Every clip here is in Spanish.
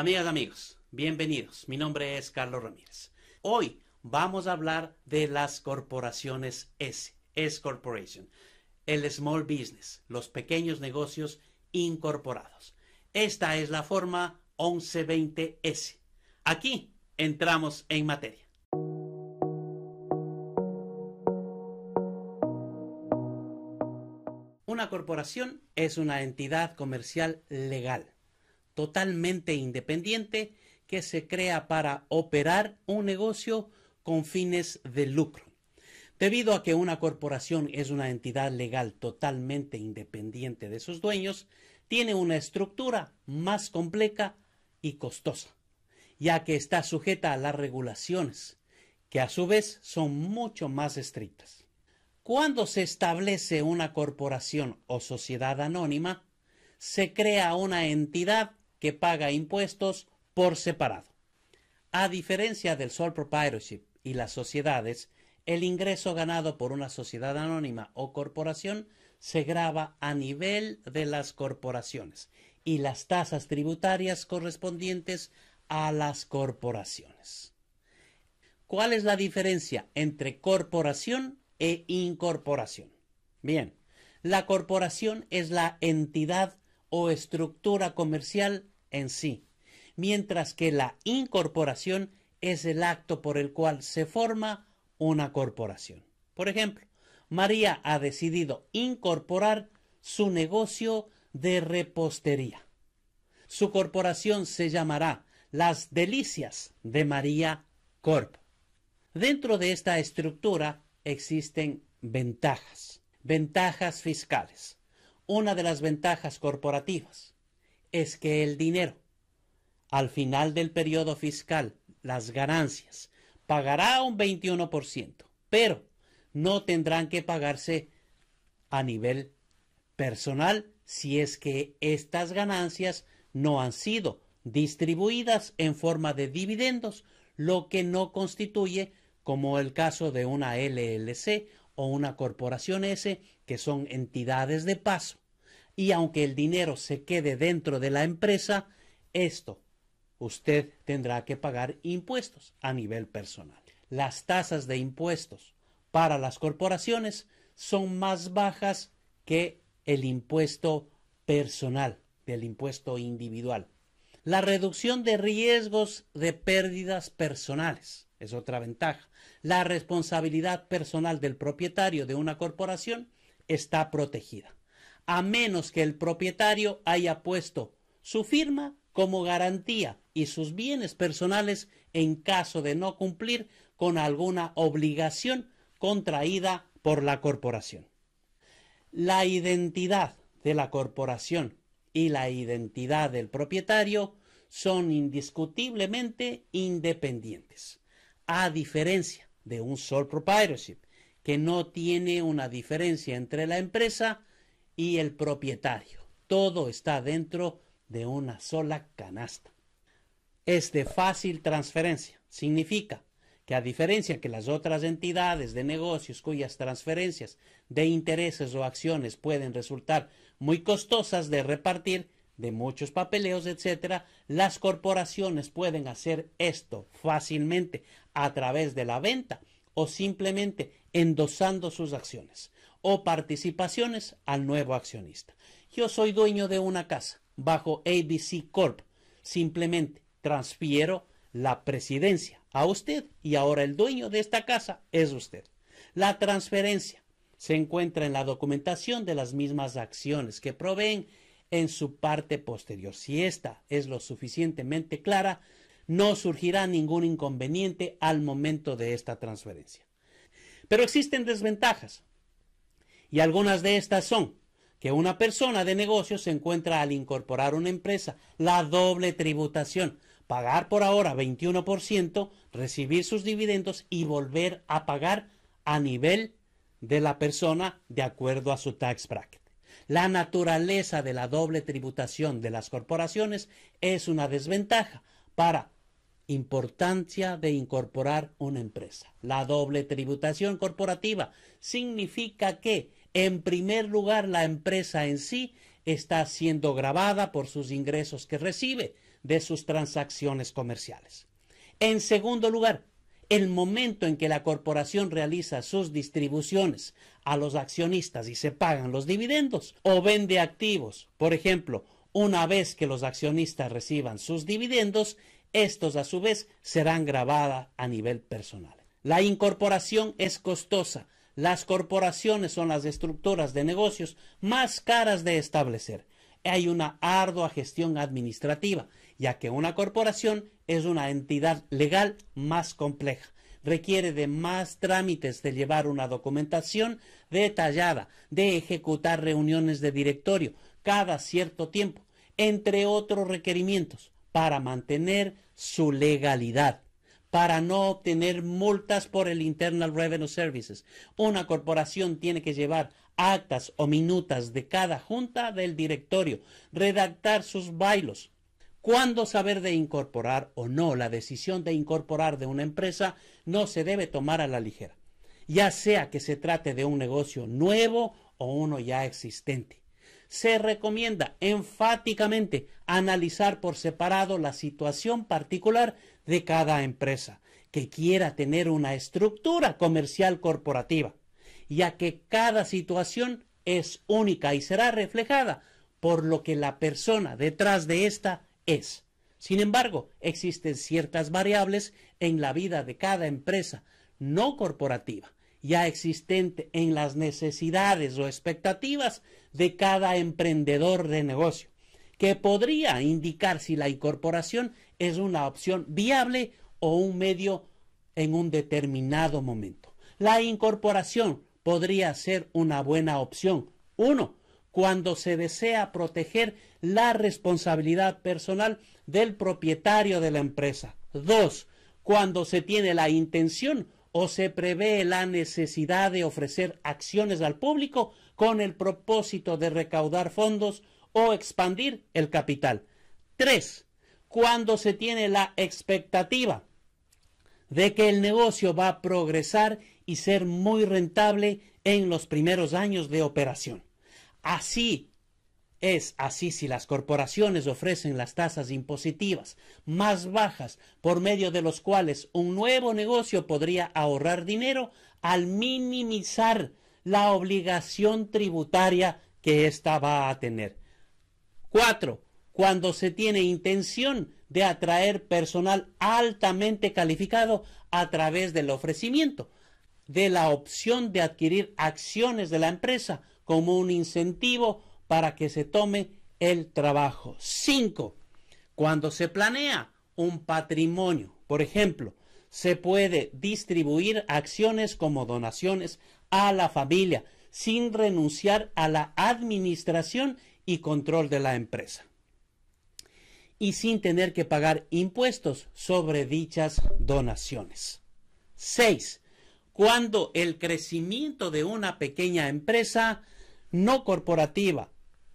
Amigas, amigos, bienvenidos. Mi nombre es Carlos Ramírez. Hoy vamos a hablar de las corporaciones S, S Corporation, el Small Business, los pequeños negocios incorporados. Esta es la forma 1120S. Aquí entramos en materia. Una corporación es una entidad comercial legal totalmente independiente que se crea para operar un negocio con fines de lucro. Debido a que una corporación es una entidad legal totalmente independiente de sus dueños, tiene una estructura más compleja y costosa, ya que está sujeta a las regulaciones, que a su vez son mucho más estrictas. Cuando se establece una corporación o sociedad anónima, se crea una entidad que paga impuestos por separado. A diferencia del sole proprietorship y las sociedades, el ingreso ganado por una sociedad anónima o corporación se graba a nivel de las corporaciones y las tasas tributarias correspondientes a las corporaciones. ¿Cuál es la diferencia entre corporación e incorporación? Bien, la corporación es la entidad o estructura comercial en sí, mientras que la incorporación es el acto por el cual se forma una corporación. Por ejemplo, María ha decidido incorporar su negocio de repostería. Su corporación se llamará Las Delicias de María Corp. Dentro de esta estructura existen ventajas, ventajas fiscales una de las ventajas corporativas es que el dinero, al final del periodo fiscal, las ganancias, pagará un 21%, pero no tendrán que pagarse a nivel personal si es que estas ganancias no han sido distribuidas en forma de dividendos, lo que no constituye, como el caso de una LLC o una corporación S, que son entidades de paso, y aunque el dinero se quede dentro de la empresa, esto usted tendrá que pagar impuestos a nivel personal. Las tasas de impuestos para las corporaciones son más bajas que el impuesto personal, del impuesto individual. La reducción de riesgos de pérdidas personales es otra ventaja. La responsabilidad personal del propietario de una corporación está protegida a menos que el propietario haya puesto su firma como garantía y sus bienes personales en caso de no cumplir con alguna obligación contraída por la corporación. La identidad de la corporación y la identidad del propietario son indiscutiblemente independientes, a diferencia de un sole proprietorship, que no tiene una diferencia entre la empresa y el propietario. Todo está dentro de una sola canasta. Es de fácil transferencia. Significa que a diferencia que las otras entidades de negocios cuyas transferencias de intereses o acciones pueden resultar muy costosas de repartir, de muchos papeleos, etc., las corporaciones pueden hacer esto fácilmente a través de la venta o simplemente endosando sus acciones o participaciones al nuevo accionista. Yo soy dueño de una casa bajo ABC Corp. Simplemente transfiero la presidencia a usted y ahora el dueño de esta casa es usted. La transferencia se encuentra en la documentación de las mismas acciones que proveen en su parte posterior. Si esta es lo suficientemente clara, no surgirá ningún inconveniente al momento de esta transferencia. Pero existen desventajas. Y algunas de estas son que una persona de negocio se encuentra al incorporar una empresa la doble tributación, pagar por ahora 21%, recibir sus dividendos y volver a pagar a nivel de la persona de acuerdo a su tax bracket. La naturaleza de la doble tributación de las corporaciones es una desventaja para importancia de incorporar una empresa. La doble tributación corporativa significa que, en primer lugar, la empresa en sí está siendo grabada por sus ingresos que recibe de sus transacciones comerciales. En segundo lugar, el momento en que la corporación realiza sus distribuciones a los accionistas y se pagan los dividendos o vende activos, por ejemplo, una vez que los accionistas reciban sus dividendos, estos a su vez serán grabadas a nivel personal. La incorporación es costosa. Las corporaciones son las estructuras de negocios más caras de establecer. Hay una ardua gestión administrativa, ya que una corporación es una entidad legal más compleja requiere de más trámites, de llevar una documentación detallada, de ejecutar reuniones de directorio cada cierto tiempo, entre otros requerimientos para mantener su legalidad, para no obtener multas por el Internal Revenue Services. Una corporación tiene que llevar actas o minutas de cada junta del directorio, redactar sus bailos. Cuándo saber de incorporar o no la decisión de incorporar de una empresa no se debe tomar a la ligera, ya sea que se trate de un negocio nuevo o uno ya existente se recomienda enfáticamente analizar por separado la situación particular de cada empresa que quiera tener una estructura comercial corporativa, ya que cada situación es única y será reflejada por lo que la persona detrás de esta es. Sin embargo, existen ciertas variables en la vida de cada empresa no corporativa ya existente en las necesidades o expectativas de cada emprendedor de negocio, que podría indicar si la incorporación es una opción viable o un medio en un determinado momento. La incorporación podría ser una buena opción. Uno, cuando se desea proteger la responsabilidad personal del propietario de la empresa. Dos, cuando se tiene la intención o se prevé la necesidad de ofrecer acciones al público con el propósito de recaudar fondos o expandir el capital. 3. Cuando se tiene la expectativa de que el negocio va a progresar y ser muy rentable en los primeros años de operación. Así, es así si las corporaciones ofrecen las tasas impositivas más bajas por medio de los cuales un nuevo negocio podría ahorrar dinero al minimizar la obligación tributaria que ésta va a tener. cuatro Cuando se tiene intención de atraer personal altamente calificado a través del ofrecimiento de la opción de adquirir acciones de la empresa como un incentivo para que se tome el trabajo. 5. cuando se planea un patrimonio, por ejemplo, se puede distribuir acciones como donaciones a la familia sin renunciar a la administración y control de la empresa y sin tener que pagar impuestos sobre dichas donaciones. 6. Cuando el crecimiento de una pequeña empresa no corporativa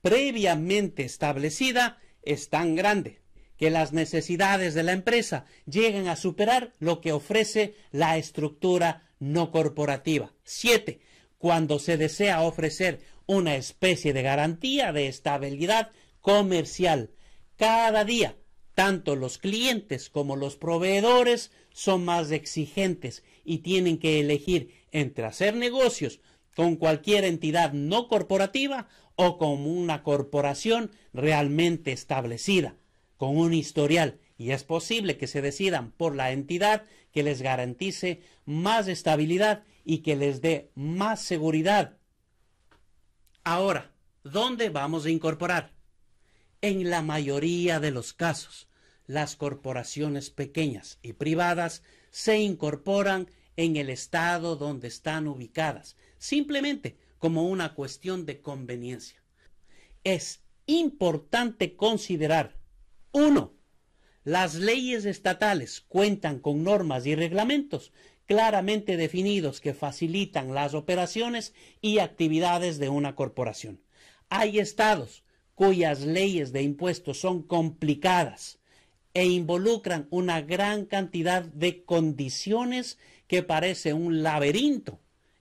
previamente establecida es tan grande que las necesidades de la empresa llegan a superar lo que ofrece la estructura no corporativa. 7. Cuando se desea ofrecer una especie de garantía de estabilidad comercial, cada día tanto los clientes como los proveedores son más exigentes y tienen que elegir entre hacer negocios con cualquier entidad no corporativa o como una corporación realmente establecida, con un historial, y es posible que se decidan por la entidad que les garantice más estabilidad y que les dé más seguridad. Ahora, ¿dónde vamos a incorporar? En la mayoría de los casos, las corporaciones pequeñas y privadas se incorporan en el estado donde están ubicadas, simplemente como una cuestión de conveniencia. Es importante considerar, uno, las leyes estatales cuentan con normas y reglamentos claramente definidos que facilitan las operaciones y actividades de una corporación. Hay estados cuyas leyes de impuestos son complicadas e involucran una gran cantidad de condiciones que parece un laberinto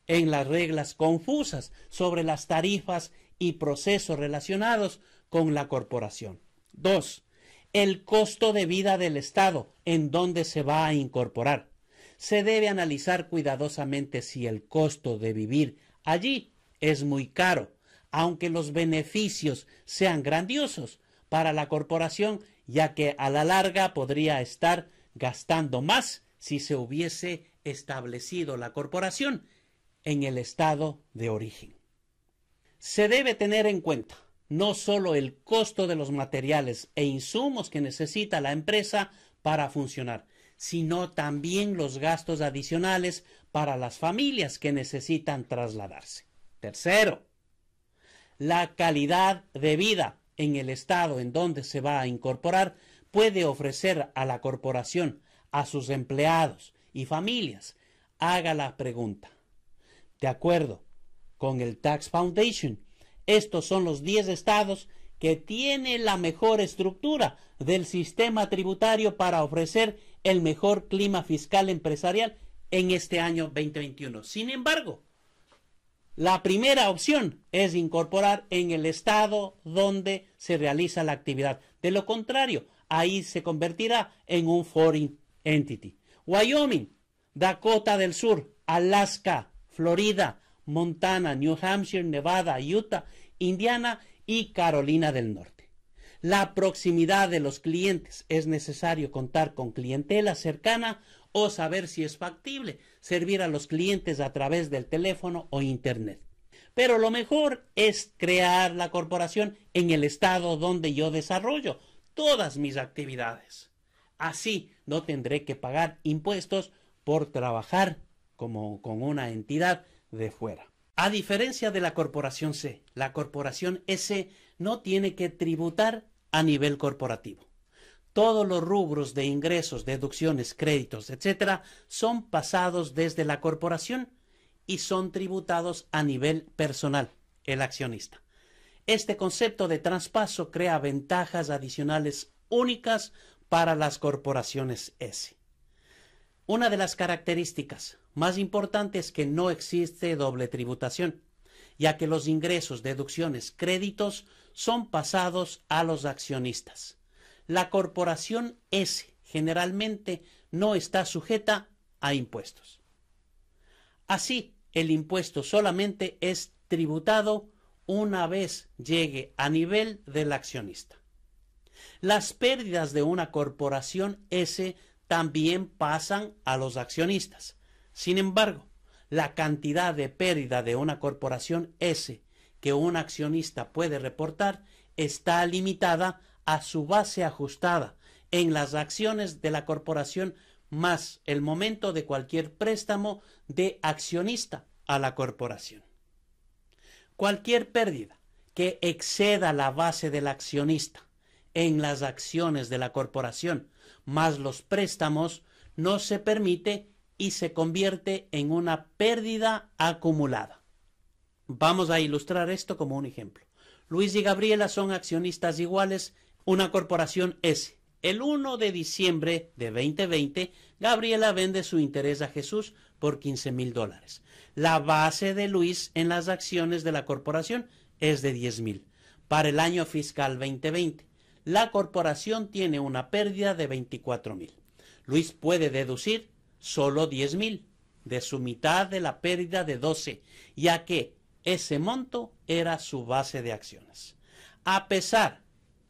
en las reglas confusas sobre las tarifas y procesos relacionados con la corporación. 2. El costo de vida del Estado, en donde se va a incorporar. Se debe analizar cuidadosamente si el costo de vivir allí es muy caro, aunque los beneficios sean grandiosos para la corporación, ya que a la larga podría estar gastando más si se hubiese establecido la corporación en el estado de origen. Se debe tener en cuenta no solo el costo de los materiales e insumos que necesita la empresa para funcionar, sino también los gastos adicionales para las familias que necesitan trasladarse. Tercero, la calidad de vida en el estado en donde se va a incorporar puede ofrecer a la corporación, a sus empleados y familias. Haga la pregunta, de acuerdo con el Tax Foundation. Estos son los 10 estados que tiene la mejor estructura del sistema tributario para ofrecer el mejor clima fiscal empresarial en este año 2021. Sin embargo, la primera opción es incorporar en el estado donde se realiza la actividad. De lo contrario, ahí se convertirá en un foreign entity. Wyoming, Dakota del Sur, Alaska, Florida, Montana, New Hampshire, Nevada, Utah, Indiana y Carolina del Norte. La proximidad de los clientes. Es necesario contar con clientela cercana o saber si es factible servir a los clientes a través del teléfono o Internet. Pero lo mejor es crear la corporación en el estado donde yo desarrollo todas mis actividades. Así no tendré que pagar impuestos por trabajar como con una entidad de fuera. A diferencia de la corporación C, la corporación S no tiene que tributar a nivel corporativo. Todos los rubros de ingresos, deducciones, créditos, etcétera, son pasados desde la corporación y son tributados a nivel personal, el accionista. Este concepto de traspaso crea ventajas adicionales únicas para las corporaciones S. Una de las características más importantes es que no existe doble tributación, ya que los ingresos, deducciones, créditos son pasados a los accionistas. La corporación S generalmente no está sujeta a impuestos. Así, el impuesto solamente es tributado una vez llegue a nivel del accionista. Las pérdidas de una corporación S también pasan a los accionistas. Sin embargo, la cantidad de pérdida de una corporación S que un accionista puede reportar está limitada a su base ajustada en las acciones de la corporación más el momento de cualquier préstamo de accionista a la corporación. Cualquier pérdida que exceda la base del accionista en las acciones de la corporación más los préstamos, no se permite y se convierte en una pérdida acumulada. Vamos a ilustrar esto como un ejemplo. Luis y Gabriela son accionistas iguales, una corporación S. El 1 de diciembre de 2020, Gabriela vende su interés a Jesús por 15 mil dólares. La base de Luis en las acciones de la corporación es de 10 mil para el año fiscal 2020 la corporación tiene una pérdida de 24.000. Luis puede deducir solo 10.000 de su mitad de la pérdida de 12, ya que ese monto era su base de acciones. A pesar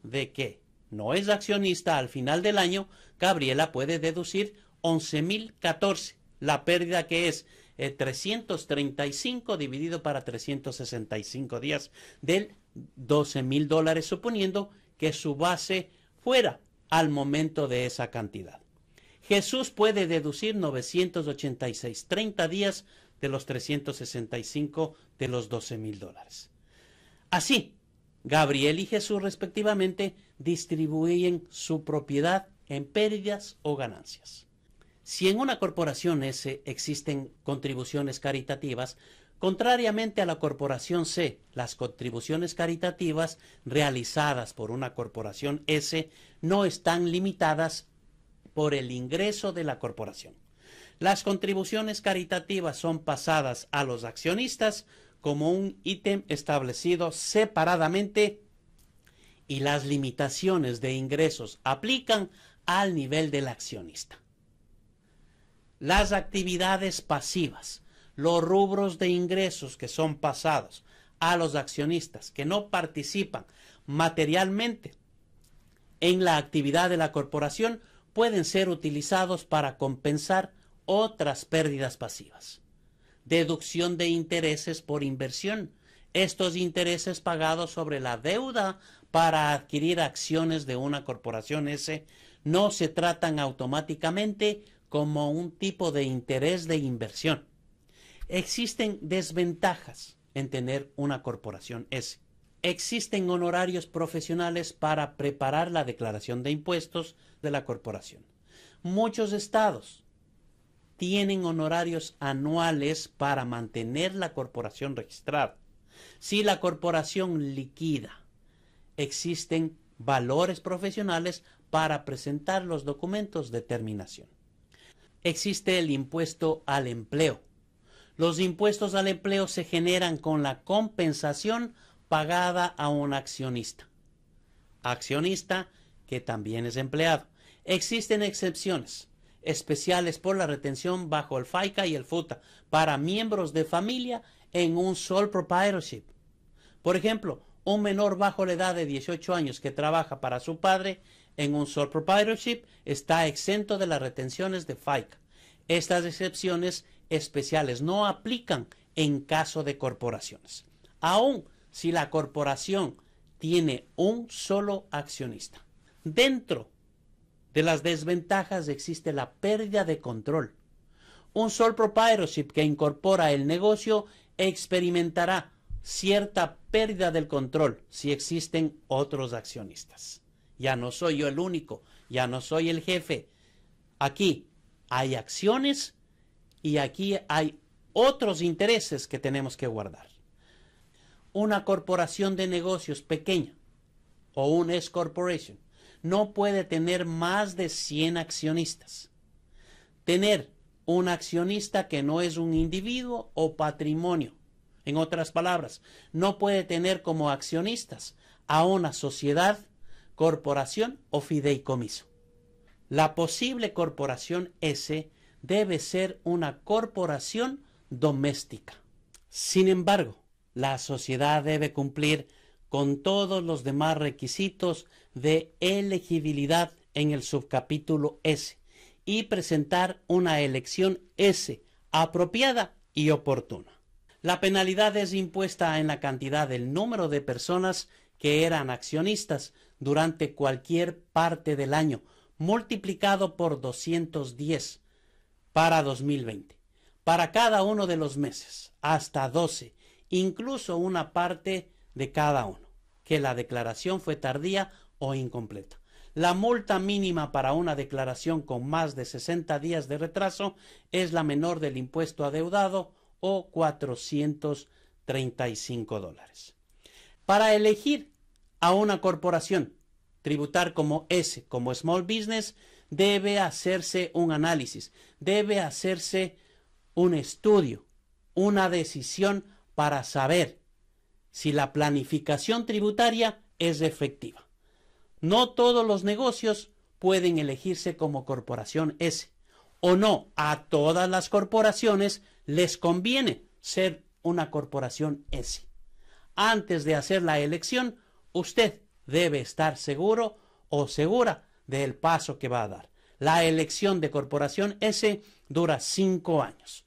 de que no es accionista al final del año, Gabriela puede deducir 11.014, la pérdida que es 335 eh, dividido para 365 días del mil dólares, suponiendo que su base fuera al momento de esa cantidad. Jesús puede deducir 986, 30 días de los 365 de los 12 mil dólares. Así, Gabriel y Jesús respectivamente distribuyen su propiedad en pérdidas o ganancias. Si en una corporación S existen contribuciones caritativas, Contrariamente a la corporación C, las contribuciones caritativas realizadas por una corporación S no están limitadas por el ingreso de la corporación. Las contribuciones caritativas son pasadas a los accionistas como un ítem establecido separadamente y las limitaciones de ingresos aplican al nivel del accionista. Las actividades pasivas los rubros de ingresos que son pasados a los accionistas que no participan materialmente en la actividad de la corporación pueden ser utilizados para compensar otras pérdidas pasivas. Deducción de intereses por inversión. Estos intereses pagados sobre la deuda para adquirir acciones de una corporación S no se tratan automáticamente como un tipo de interés de inversión. Existen desventajas en tener una corporación S. Existen honorarios profesionales para preparar la declaración de impuestos de la corporación. Muchos estados tienen honorarios anuales para mantener la corporación registrada. Si la corporación liquida, existen valores profesionales para presentar los documentos de terminación. Existe el impuesto al empleo, los impuestos al empleo se generan con la compensación pagada a un accionista. Accionista que también es empleado. Existen excepciones especiales por la retención bajo el FICA y el FUTA para miembros de familia en un sole proprietorship. Por ejemplo, un menor bajo la edad de 18 años que trabaja para su padre en un sole proprietorship está exento de las retenciones de FICA. Estas excepciones especiales no aplican en caso de corporaciones. Aún si la corporación tiene un solo accionista. Dentro de las desventajas existe la pérdida de control. Un sole proprietorship que incorpora el negocio experimentará cierta pérdida del control si existen otros accionistas. Ya no soy yo el único, ya no soy el jefe. Aquí hay acciones y aquí hay otros intereses que tenemos que guardar. Una corporación de negocios pequeña o un S corporation no puede tener más de 100 accionistas. Tener un accionista que no es un individuo o patrimonio. En otras palabras, no puede tener como accionistas a una sociedad, corporación o fideicomiso. La posible corporación S debe ser una corporación doméstica. Sin embargo, la sociedad debe cumplir con todos los demás requisitos de elegibilidad en el subcapítulo S y presentar una elección S apropiada y oportuna. La penalidad es impuesta en la cantidad del número de personas que eran accionistas durante cualquier parte del año, multiplicado por 210 para 2020, para cada uno de los meses, hasta 12, incluso una parte de cada uno, que la declaración fue tardía o incompleta. La multa mínima para una declaración con más de 60 días de retraso es la menor del impuesto adeudado o 435 dólares. Para elegir a una corporación, tributar como S, como Small Business, debe hacerse un análisis, debe hacerse un estudio, una decisión para saber si la planificación tributaria es efectiva. No todos los negocios pueden elegirse como corporación S. O no, a todas las corporaciones les conviene ser una corporación S. Antes de hacer la elección, usted debe estar seguro o segura del paso que va a dar. La elección de corporación S dura cinco años.